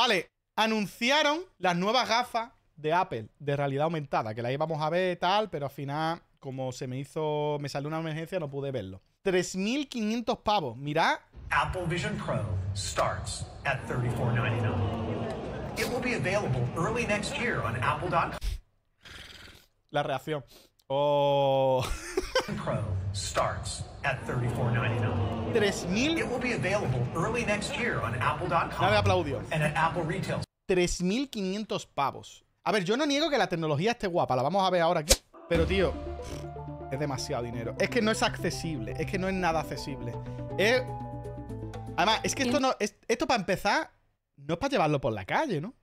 Vale, anunciaron las nuevas gafas de Apple, de realidad aumentada, que la íbamos a ver tal, pero al final, como se me hizo, me salió una emergencia, no pude verlo. 3.500 pavos, mirá. Apple Vision Pro starts at 34.99. It will be available early next year on apple.com. La reacción. Oh. Pro starts $3,000. It will 3.500 pavos. A ver, yo no niego que la tecnología esté guapa, la vamos a ver ahora aquí. Pero, tío, es demasiado dinero. Es que no es accesible, es que no es nada accesible. Además, es que esto no... esto para empezar, no es para llevarlo por la calle, ¿no?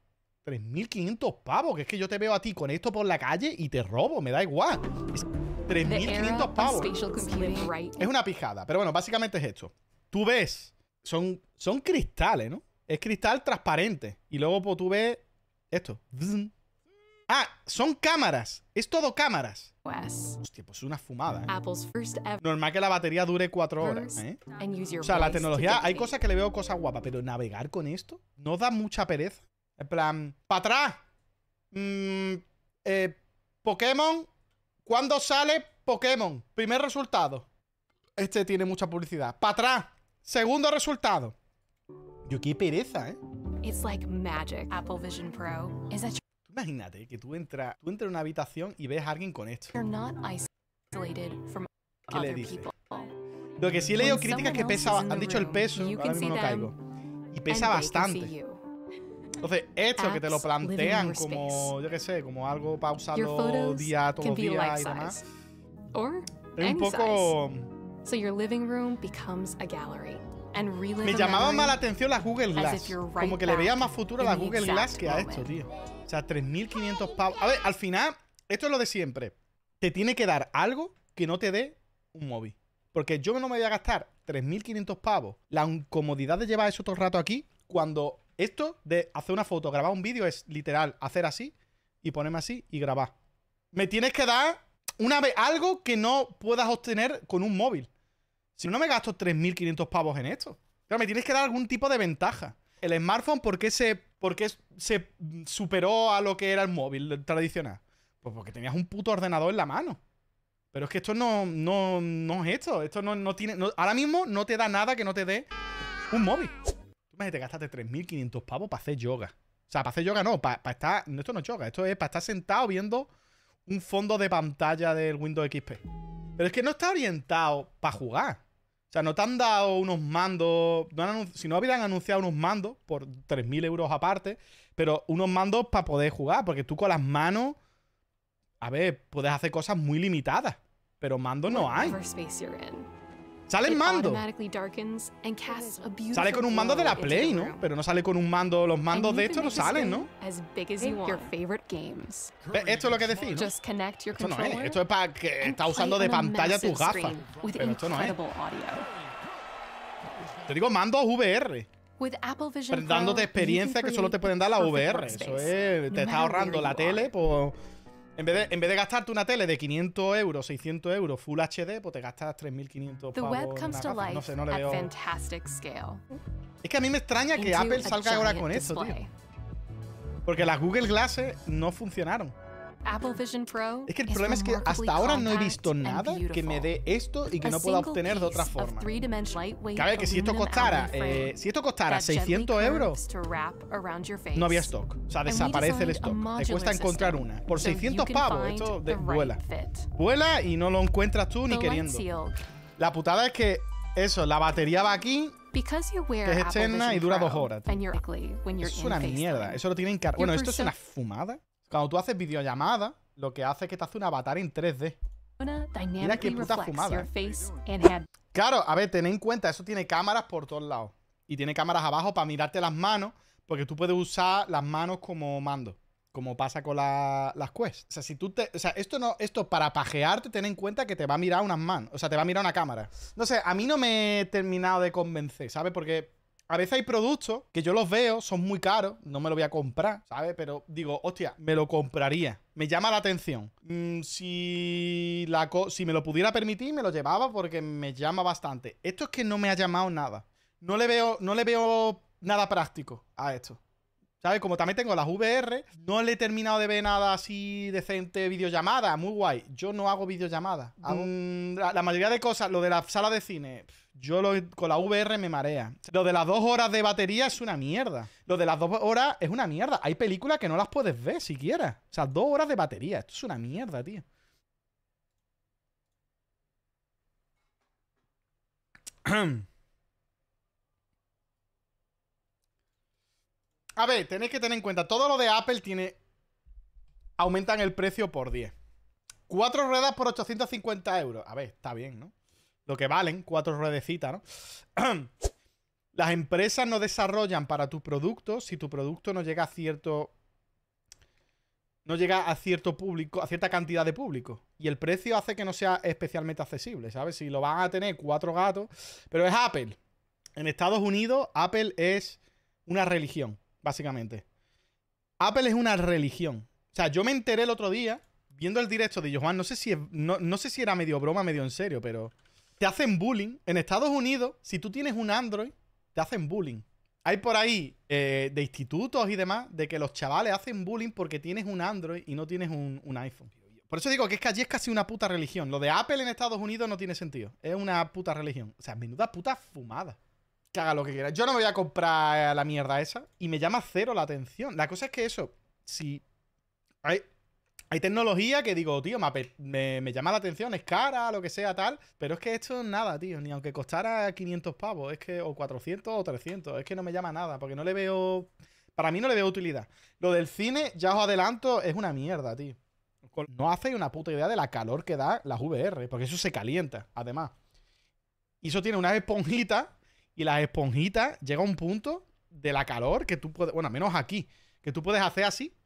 3.500 pavos, que es que yo te veo a ti con esto por la calle y te robo, me da igual. Es... 3.500 pavos. Es una pijada. Pero bueno, básicamente es esto. Tú ves, son, son cristales, ¿no? Es cristal transparente. Y luego pues, tú ves esto. Ah, son cámaras. Es todo cámaras. Hostia, pues es una fumada. ¿eh? Normal que la batería dure cuatro horas. ¿eh? O sea, la tecnología, hay cosas que le veo cosas guapas, pero navegar con esto no da mucha pereza. En plan, para atrás. Mmm. Pokémon, ¿Cuándo sale Pokémon? Primer resultado. Este tiene mucha publicidad. Para atrás. Segundo resultado. Yo qué pereza, ¿eh? Imagínate que tú entras, tú en una habitación y ves a alguien con esto. ¿Qué le Lo que sí he leído críticas que pesa, han dicho el peso, ahora no caigo. Y pesa bastante. Entonces, esto que te lo plantean como, yo qué sé, como algo pausado día a los días y demás, es un poco... Me llamaba más la atención las Google Glass. como que le veía más futuro a la Google Glass que a esto, tío. O sea, 3.500 pavos. A ver, al final, esto es lo de siempre. Te tiene que dar algo que no te dé un móvil. Porque yo no me voy a gastar 3.500 pavos, la incomodidad de llevar eso todo el rato aquí, cuando esto de hacer una foto, grabar un vídeo es literal hacer así y ponerme así y grabar. Me tienes que dar una vez algo que no puedas obtener con un móvil. Si no me gasto 3.500 pavos en esto. Pero me tienes que dar algún tipo de ventaja. El smartphone, ¿por qué se, se superó a lo que era el móvil tradicional? Pues porque tenías un puto ordenador en la mano. Pero es que esto no, no, no es esto. Esto no, tiene. ahora mismo no te da nada que no te dé un móvil. Imagínate, te gastaste 3.500 pavos para hacer yoga. O sea, para hacer yoga no, para, estar. Esto no es yoga, esto es para estar sentado viendo un fondo de pantalla del Windows XP. Pero es que no está orientado para jugar. O sea, no te han dado unos mandos. si no hubieran anunciado unos mandos por 3.000 euros aparte, pero unos mandos para poder jugar, porque tú con las manos. A ver, puedes hacer cosas muy limitadas, pero mandos no hay. Sale en mando. Sale con un mando de la Play, ¿no? Pero no sale con un mando. Los mandos de esto no salen, ¿no? Esto es lo que decís. Esto no es. Esto es para que estás usando de pantalla tus gafas. Pero esto no es. Te digo mandos VR. dándote experiencia que solo te pueden dar la VR. Eso es. Te está ahorrando la tele por. En vez, de, gastarte una tele de 500 euros, 600 euros, Full HD, pues te gastas 3.500 pavos. No sé, no le veo. Es que a mí me extraña que Apple salga ahora con eso, tío. Porque las Google Glasses no funcionaron. Apple Vision Pro es que el problema es que hasta ahora no he visto nada que me dé esto y que no pueda obtener de otra forma. Cabe que si esto costara, eh, si esto costara 600 euros, no había stock. O sea, desaparece el stock. Te cuesta encontrar una. Por 600 pavos, esto vuela. Vuela y no lo encuentras tú ni queriendo. La putada es que eso, la batería va aquí que es externa y dura dos horas. Es una mierda. Eso lo tienen que... Bueno, esto es una fumada. Cuando tú haces videollamada, lo que hace es que te hace un avatar en 3D. Mira qué puta fumada. Claro, a ver, ten en cuenta, eso tiene cámaras por todos lados. Y tiene cámaras abajo para mirarte las manos, porque tú puedes usar las manos como mando. Como pasa con las quests. O sea, si tú te. O sea, esto no. Esto para pajearte, ten en cuenta que te va a mirar unas manos. O sea, te va a mirar una cámara. No sé, a mí no me he terminado de convencer, ¿sabes? Porque a veces hay productos que yo los veo, son muy caros, no me lo voy a comprar, ¿sabes? Pero digo, hostia, me lo compraría. Me llama la atención. Mm, si, la si me lo pudiera permitir, me lo llevaba porque me llama bastante. Esto es que no me ha llamado nada. No le veo, no le veo nada práctico a esto. ¿Sabes? Como también tengo las VR, no le he terminado de ver nada así decente, videollamada, muy guay. Yo no hago videollamadas. Mm, la, mayoría de cosas, lo de la sala de cine... Yo con la VR me marea. Lo de las dos horas de batería es una mierda. Lo de las dos horas es una mierda. Hay películas que no las puedes ver siquiera. O sea, dos horas de batería. Esto es una mierda, tío. A ver, tenéis que tener en cuenta, todo lo de Apple tiene... Aumentan el precio por 10. Cuatro ruedas por 850 euros. A ver, está bien, ¿no? lo que valen, cuatro ruedecitas, ¿no? Las empresas no desarrollan para tu producto si tu producto no llega a cierto. No llega a cierto público, a cierta cantidad de público. Y el precio hace que no sea especialmente accesible, ¿sabes? Si lo van a tener cuatro gatos. Pero es Apple. En Estados Unidos, Apple es una religión, básicamente. Apple es una religión. O sea, yo me enteré el otro día, viendo el directo de Johan, no sé si, no sé si era medio broma, medio en serio, pero te hacen bullying. En Estados Unidos, si tú tienes un Android, te hacen bullying. Hay por ahí eh, de institutos y demás de que los chavales hacen bullying porque tienes un Android y no tienes un, iPhone. Por eso digo que es que allí es casi una puta religión. Lo de Apple en Estados Unidos no tiene sentido. Es una puta religión. O sea, menuda puta fumada. Que haga lo que quiera. Yo no me voy a comprar la mierda esa. Y me llama cero la atención. La cosa es que eso, si hay, hay tecnología que digo, tío, me, llama la atención, es cara, lo que sea, tal. Pero es que esto es nada, tío. Ni aunque costara 500 pavos, es que, o 400 o 300. Es que no me llama nada, porque no le veo. Para mí no le veo utilidad. Lo del cine, ya os adelanto, es una mierda, tío. No hacéis una puta idea de la calor que da las VR, porque eso se calienta, además. Y eso tiene una esponjita, y las esponjitas llega a un punto de la calor que tú puedes. Bueno, menos aquí, que tú puedes hacer así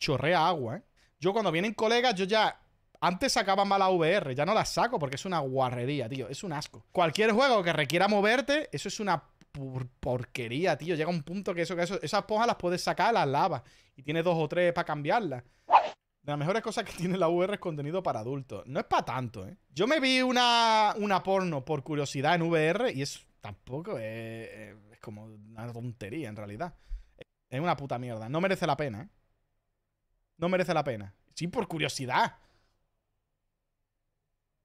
chorrea agua, ¿eh? Yo cuando vienen colegas, yo ya... Antes sacaba mal VR, ya no las saco porque es una guarrería, tío. Es un asco. Cualquier juego que requiera moverte, eso es una porquería, tío. Llega un punto que eso, que esas pojas las puedes sacar, las lavas. Y tienes dos o tres para cambiarlas. De las mejores cosas que tiene la VR es contenido para adultos. No es para tanto, ¿eh? Yo me vi una, una porno por curiosidad en VR y eso tampoco es, es como una tontería en realidad. Es una puta mierda. No merece la pena, ¿eh? no merece la pena. Sí, por curiosidad.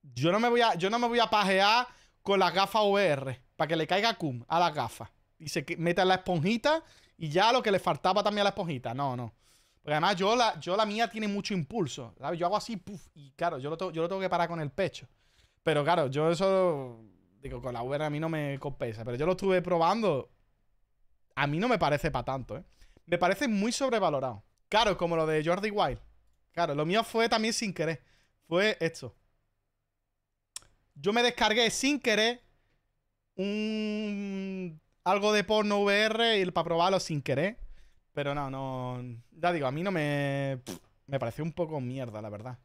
Yo no me voy a, yo no me voy a pajear con las gafas VR para que le caiga cum a las gafas. Y se meta en la esponjita y ya lo que le faltaba también a la esponjita. No, no. Porque además yo la, yo la mía tiene mucho impulso. ¿sabes? Yo hago así, y claro, yo lo, tengo, yo lo tengo que parar con el pecho. Pero claro, yo eso. Digo, con la VR a mí no me compensa. Pero yo lo estuve probando. A mí no me parece para tanto, ¿eh? Me parece muy sobrevalorado. Claro, como lo de Jordi Wild. Claro, lo mío fue también sin querer. Fue esto. Yo me descargué sin querer un algo de porno VR y para probarlo sin querer. Pero no, no. Ya digo, a mí no me. me pareció un poco mierda, la verdad.